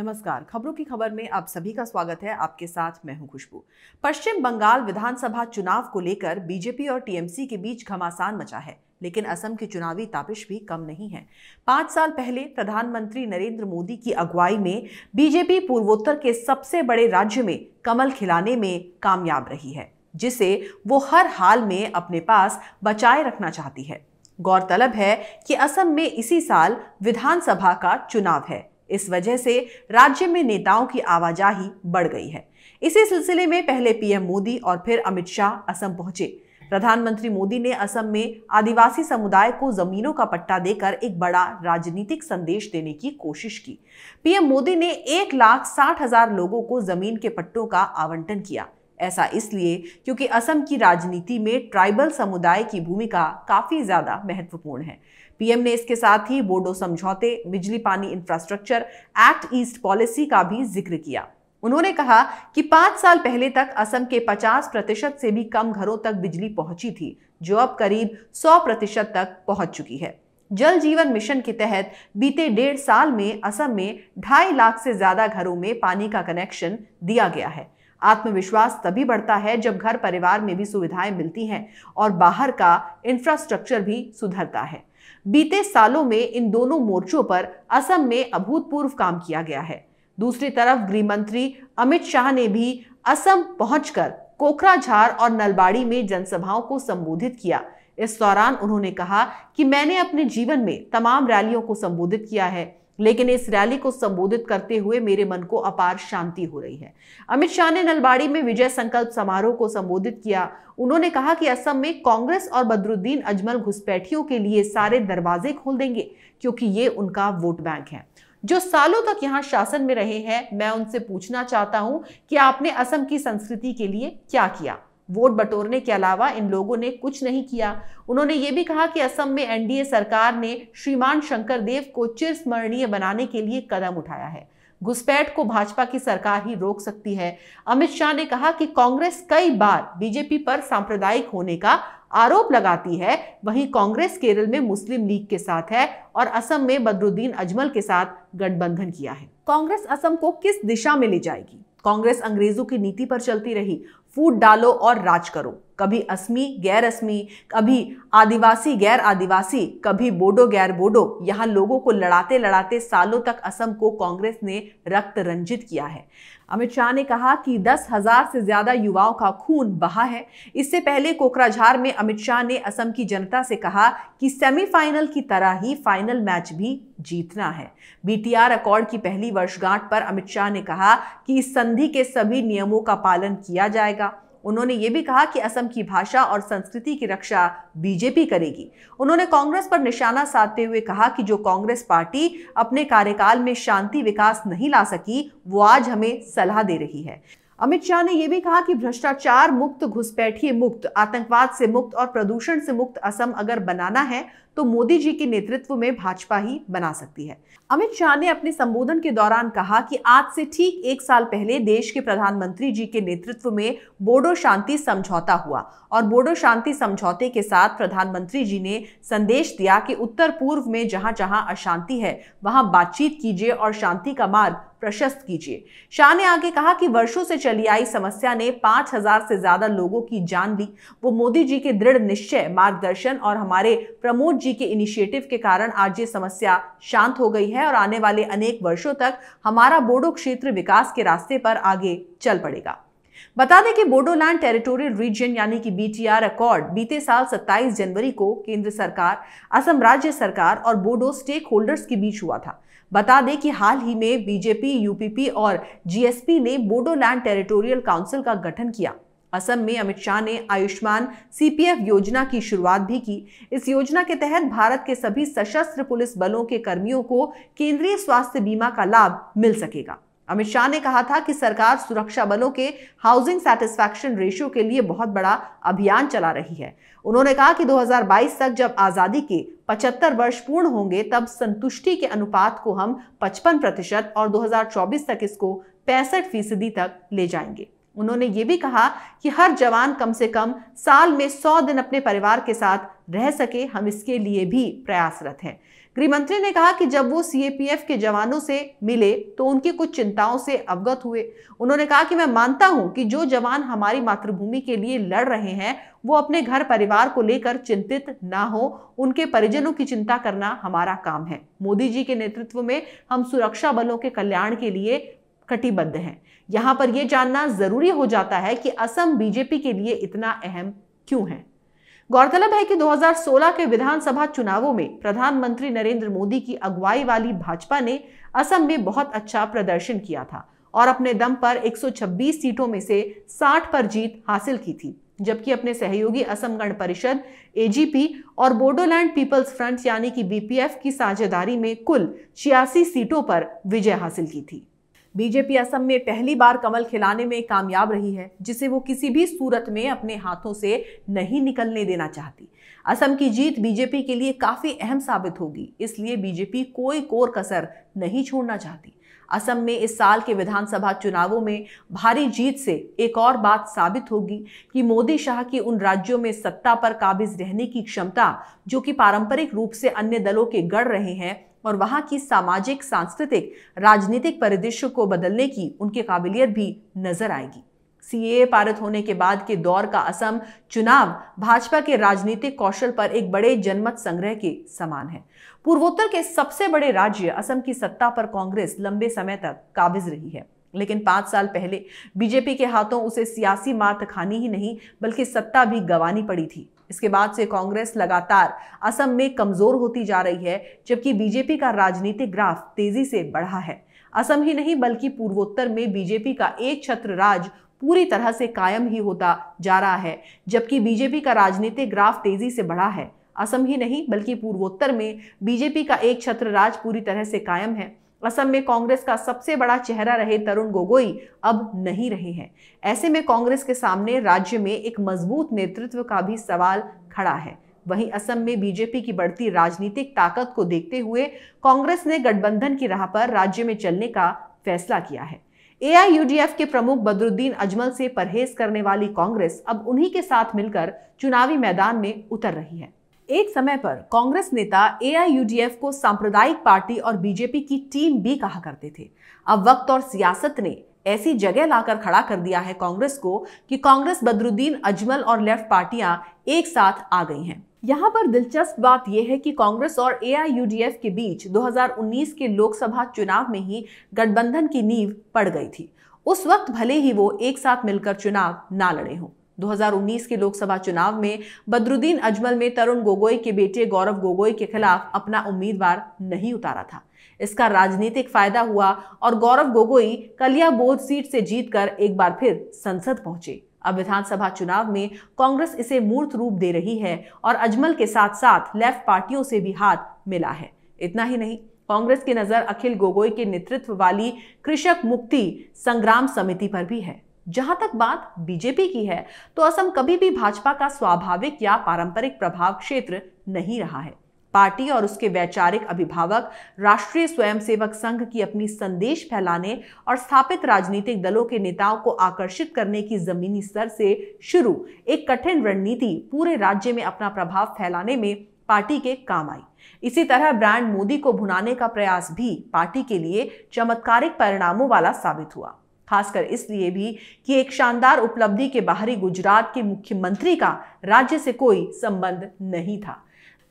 नमस्कार खबरों की खबर में आप सभी का स्वागत है आपके साथ मैं हूं खुशबू पश्चिम बंगाल विधानसभा चुनाव को लेकर बीजेपी और टीएमसी के बीच घमासान मचा है लेकिन असम की चुनावी तापिश भी कम नहीं है पांच साल पहले प्रधानमंत्री नरेंद्र मोदी की अगुवाई में बीजेपी पूर्वोत्तर के सबसे बड़े राज्य में कमल खिलाने में कामयाब रही है जिसे वो हर हाल में अपने पास बचाए रखना चाहती है गौरतलब है कि असम में इसी साल विधानसभा का चुनाव है इस वजह से राज्य में नेताओं की आवाजाही बढ़ गई है इसी सिलसिले में पहले पीएम मोदी और फिर अमित शाह असम पहुंचे प्रधानमंत्री मोदी ने असम में आदिवासी समुदाय को जमीनों का पट्टा देकर एक बड़ा राजनीतिक संदेश देने की कोशिश की पीएम मोदी ने एक लाख साठ हजार लोगों को जमीन के पट्टों का आवंटन किया ऐसा इसलिए क्योंकि असम की राजनीति में ट्राइबल समुदाय की भूमिका काफ़ी ज़्यादा महत्वपूर्ण है पीएम ने इसके साथ ही बोडो समझौते बिजली पानी इंफ्रास्ट्रक्चर एक्ट ईस्ट पॉलिसी का भी जिक्र किया उन्होंने कहा कि पांच साल पहले तक असम के 50 प्रतिशत से भी कम घरों तक बिजली पहुंची थी जो अब करीब 100 प्रतिशत तक पहुंच चुकी है जल जीवन मिशन के तहत बीते डेढ़ साल में असम में ढाई लाख से ज्यादा घरों में पानी का कनेक्शन दिया गया है आत्मविश्वास तभी बढ़ता है जब घर परिवार में भी सुविधाएं मिलती हैं और बाहर का इंफ्रास्ट्रक्चर भी सुधरता है बीते सालों में इन दोनों मोर्चों पर असम में अभूतपूर्व काम किया गया है दूसरी तरफ गृह मंत्री अमित शाह ने भी असम पहुंचकर कोकराझार और नलबाड़ी में जनसभाओं को संबोधित किया इस दौरान उन्होंने कहा कि मैंने अपने जीवन में तमाम रैलियों को संबोधित किया है लेकिन इस रैली को संबोधित करते हुए मेरे मन को अपार शांति हो रही है अमित शाह ने नलबाड़ी में विजय संकल्प समारोह को संबोधित किया उन्होंने कहा कि असम में कांग्रेस और बदरुद्दीन अजमल घुसपैठियों के लिए सारे दरवाजे खोल देंगे क्योंकि ये उनका वोट बैंक है जो सालों तक यहाँ शासन में रहे हैं मैं उनसे पूछना चाहता हूँ कि आपने असम की संस्कृति के लिए क्या किया वोट बटोरने के अलावा इन लोगों ने कुछ नहीं किया उन्होंने ये भी कहा कि असम में एनडीए सरकार ने श्रीमान शंकर देव को चिरस्मरणीय बनाने के लिए कदम उठाया है घुसपैठ को भाजपा की सरकार ही रोक सकती है अमित शाह ने कहा कि कांग्रेस कई बार बीजेपी पर सांप्रदायिक होने का आरोप लगाती है वहीं कांग्रेस केरल में मुस्लिम लीग के साथ है और असम में बदरुद्दीन अजमल के साथ गठबंधन किया है कांग्रेस असम को किस दिशा में ले जाएगी कांग्रेस अंग्रेजों की नीति पर चलती रही फूट डालो और राज करो कभी असमी गैर असमी कभी आदिवासी गैर आदिवासी कभी बोडो गैर बोडो यहाँ लोगों को लड़ाते लड़ाते सालों तक असम को कांग्रेस ने रक्त रंजित किया है अमित शाह ने कहा कि दस हजार से ज्यादा युवाओं का खून बहा है इससे पहले कोकराझार में अमित शाह ने असम की जनता से कहा कि सेमीफाइनल की तरह ही फाइनल मैच भी जीतना है बीटीआर अकॉर्ड की पहली वर्षगांठ पर अमित शाह ने कहा कि इस संधि के सभी नियमों का पालन किया जाएगा उन्होंने ये भी कहा कि असम की भाषा और संस्कृति की रक्षा बीजेपी करेगी उन्होंने कांग्रेस पर निशाना साधते हुए कहा कि जो कांग्रेस पार्टी अपने कार्यकाल में शांति विकास नहीं ला सकी वो आज हमें सलाह दे रही है अमित शाह ने यह भी कहा कि भ्रष्टाचार मुक्त घुसपैठिए मुक्त आतंकवाद से मुक्त और प्रदूषण से मुक्त असम अगर बनाना है तो मोदी जी के नेतृत्व में भाजपा ही बना सकती है अमित शाह ने अपने संबोधन के दौरान कहा कि आज से ठीक एक साल पहले देश के प्रधानमंत्री जी के नेतृत्व में बोडो शांति समझौता हुआ और बोडो शांति समझौते के साथ प्रधानमंत्री जी ने संदेश दिया कि उत्तर पूर्व में जहां जहां अशांति है वहां बातचीत कीजिए और शांति का मार्ग प्रशस्त कीजिए शाह ने आगे कहा कि वर्षों से चली आई समस्या ने 5000 से ज्यादा लोगों की जान ली वो मोदी जी के दृढ़ निश्चय मार्गदर्शन और हमारे प्रमोद जी जी के इनिशिएटिव के कारण आज ये समस्या शांत हो गई है और आने वाले अनेक वर्षों तक हमारा बोडो क्षेत्र विकास के रास्ते पर आगे चल पड़ेगा बता दें कि बोडोलैंड टेरिटोरियल रीजन यानी कि बीटीआर अकॉर्ड बीते साल 27 जनवरी को केंद्र सरकार असम राज्य सरकार और बोडो स्टेक होल्डर्स के बीच हुआ था बता दें कि हाल ही में बीजेपी यूपीपी और जीएसपी ने बोडोलैंड टेरिटोरियल काउंसिल का गठन किया असम में अमित शाह ने आयुष्मान सीपीएफ योजना की शुरुआत भी की इस योजना के तहत भारत के सभी सशस्त्र पुलिस बलों के कर्मियों को केंद्रीय स्वास्थ्य बीमा का लाभ मिल सकेगा अमित शाह ने कहा था कि सरकार सुरक्षा बलों के हाउसिंग सेटिस्फैक्शन रेशियो के लिए बहुत बड़ा अभियान चला रही है उन्होंने कहा कि 2022 तक जब आज़ादी के 75 वर्ष पूर्ण होंगे तब संतुष्टि के अनुपात को हम 55 प्रतिशत और 2024 तक इसको पैंसठ फीसदी तक ले जाएंगे उन्होंने ये भी कहा कि हर जवान कम से कम साल में सौ दिन अपने परिवार के साथ रह सके हम इसके लिए भी प्रयासरत हैं गृहमंत्री ने कहा कि जब वो सीएपीएफ के जवानों से मिले तो उनकी कुछ चिंताओं से अवगत हुए उन्होंने कहा कि मैं मानता हूं कि जो जवान हमारी मातृभूमि के लिए लड़ रहे हैं वो अपने घर परिवार को लेकर चिंतित ना हो उनके परिजनों की चिंता करना हमारा काम है मोदी जी के नेतृत्व में हम सुरक्षा बलों के कल्याण के लिए कटिबद्ध हैं यहां पर यह जानना जरूरी हो जाता है कि असम बीजेपी के लिए इतना अहम क्यों है गौरतलब है कि 2016 के विधानसभा चुनावों में प्रधानमंत्री नरेंद्र मोदी की अगुवाई वाली भाजपा ने असम में बहुत अच्छा प्रदर्शन किया था और अपने दम पर 126 सीटों में से 60 पर जीत हासिल की थी जबकि अपने सहयोगी असम गण परिषद एजीपी और बोडोलैंड पीपल्स फ्रंट यानी कि बीपीएफ की साझेदारी में कुल छियासी सीटों पर विजय हासिल की थी बीजेपी असम में पहली बार कमल खिलाने में कामयाब रही है जिसे वो किसी भी सूरत में अपने हाथों से नहीं निकलने देना चाहती असम की जीत बीजेपी के लिए काफ़ी अहम साबित होगी इसलिए बीजेपी कोई कोर कसर नहीं छोड़ना चाहती असम में इस साल के विधानसभा चुनावों में भारी जीत से एक और बात साबित होगी कि मोदी शाह की उन राज्यों में सत्ता पर काबिज रहने की क्षमता जो कि पारंपरिक रूप से अन्य दलों के गढ़ रहे हैं और वहाँ की सामाजिक सांस्कृतिक राजनीतिक परिदृश्य को बदलने की उनकी काबिलियत भी नजर आएगी सीए पारित होने के बाद के दौर का असम चुनाव भाजपा के राजनीतिक कौशल पर एक बड़े जनमत संग्रह के समान है पूर्वोत्तर के सबसे बड़े राज्य असम की सत्ता पर कांग्रेस लंबे समय तक काबिज रही है लेकिन पांच साल पहले बीजेपी के हाथों उसे सियासी मात खानी ही नहीं बल्कि सत्ता भी गंवानी पड़ी थी इसके बाद से कांग्रेस लगातार असम में कमजोर होती जा रही है जबकि बीजेपी का राजनीतिक ग्राफ तेजी से बढ़ा है असम ही नहीं बल्कि पूर्वोत्तर में बीजेपी का एक छत्र राज पूरी तरह से कायम ही होता जा रहा है जबकि बीजेपी का राजनीतिक ग्राफ तेजी से बढ़ा है असम ही नहीं बल्कि पूर्वोत्तर में बीजेपी का एक छत्र राज पूरी तरह से कायम है असम में कांग्रेस का सबसे बड़ा चेहरा रहे तरुण गोगोई अब नहीं रहे हैं ऐसे में कांग्रेस के सामने राज्य में एक मजबूत नेतृत्व का भी सवाल खड़ा है वहीं असम में बीजेपी की बढ़ती राजनीतिक ताकत को देखते हुए कांग्रेस ने गठबंधन की राह पर राज्य में चलने का फैसला किया है ए के प्रमुख बदरुद्दीन अजमल से परहेज करने वाली कांग्रेस अब उन्हीं के साथ मिलकर चुनावी मैदान में उतर रही है एक समय पर कांग्रेस नेता एआईयूडीएफ को सांप्रदायिक पार्टी और बीजेपी की टीम भी कहा करते थे अब वक्त और सियासत ने ऐसी जगह लाकर खड़ा कर दिया है कांग्रेस को कि कांग्रेस बदरुद्दीन अजमल और लेफ्ट पार्टियां एक साथ आ गई हैं यहां पर दिलचस्प बात यह है कि कांग्रेस और एआईयूडीएफ के बीच 2019 के लोकसभा चुनाव में ही गठबंधन की नींव पड़ गई थी उस वक्त भले ही वो एक साथ मिलकर चुनाव ना लड़े हों 2019 के लोकसभा चुनाव में बदरुद्दीन अजमल में तरुण गोगोई के बेटे गौरव गोगोई के खिलाफ अपना उम्मीदवार नहीं उतारा था इसका राजनीतिक फायदा हुआ और गौरव गोगोई कलियाबोध सीट से जीतकर एक बार फिर संसद पहुंचे अब विधानसभा चुनाव में कांग्रेस इसे मूर्त रूप दे रही है और अजमल के साथ साथ लेफ्ट पार्टियों से भी हाथ मिला है इतना ही नहीं कांग्रेस की नजर अखिल गोगोई के नेतृत्व वाली कृषक मुक्ति संग्राम समिति पर भी है जहां तक बात बीजेपी की है तो असम कभी भी भाजपा का स्वाभाविक या पारंपरिक प्रभाव क्षेत्र नहीं रहा है पार्टी और उसके वैचारिक अभिभावक राष्ट्रीय स्वयंसेवक संघ की अपनी संदेश फैलाने और स्थापित राजनीतिक दलों के नेताओं को आकर्षित करने की जमीनी स्तर से शुरू एक कठिन रणनीति पूरे राज्य में अपना प्रभाव फैलाने में पार्टी के काम आई इसी तरह ब्रांड मोदी को भुनाने का प्रयास भी पार्टी के लिए चमत्कारिक परिणामों वाला साबित हुआ खासकर इसलिए भी कि एक शानदार उपलब्धि के बाहरी गुजरात के मुख्यमंत्री का राज्य से कोई संबंध नहीं था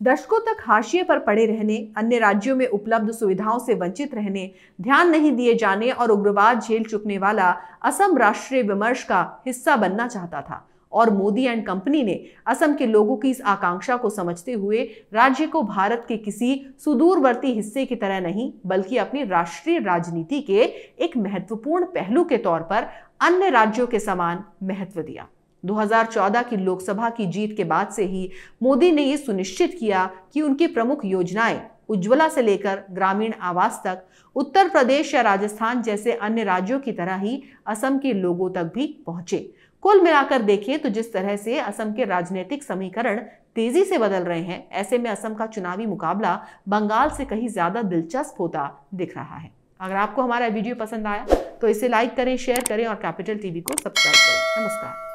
दशकों तक हाशिए पर पड़े रहने अन्य राज्यों में उपलब्ध सुविधाओं से वंचित रहने ध्यान नहीं दिए जाने और उग्रवाद झेल चुकने वाला असम राष्ट्रीय विमर्श का हिस्सा बनना चाहता था और मोदी एंड कंपनी ने असम के लोगों की इस आकांक्षा को समझते हुए राज्य को भारत के किसी सुदूरवर्ती हिस्से की तरह नहीं बल्कि अपनी राष्ट्रीय राजनीति के एक महत्वपूर्ण पहलू के तौर पर अन्य राज्यों के समान महत्व दिया 2014 की लोकसभा की जीत के बाद से ही मोदी ने यह सुनिश्चित किया कि उनकी प्रमुख योजनाएं उज्ज्वला से लेकर ग्रामीण आवास तक उत्तर प्रदेश या राजस्थान जैसे अन्य राज्यों की तरह ही असम के लोगों तक भी पहुंचे कुल मिलाकर देखिए तो जिस तरह से असम के राजनीतिक समीकरण तेजी से बदल रहे हैं ऐसे में असम का चुनावी मुकाबला बंगाल से कहीं ज्यादा दिलचस्प होता दिख रहा है अगर आपको हमारा वीडियो पसंद आया तो इसे लाइक करें शेयर करें और कैपिटल टीवी को सब्सक्राइब करें नमस्कार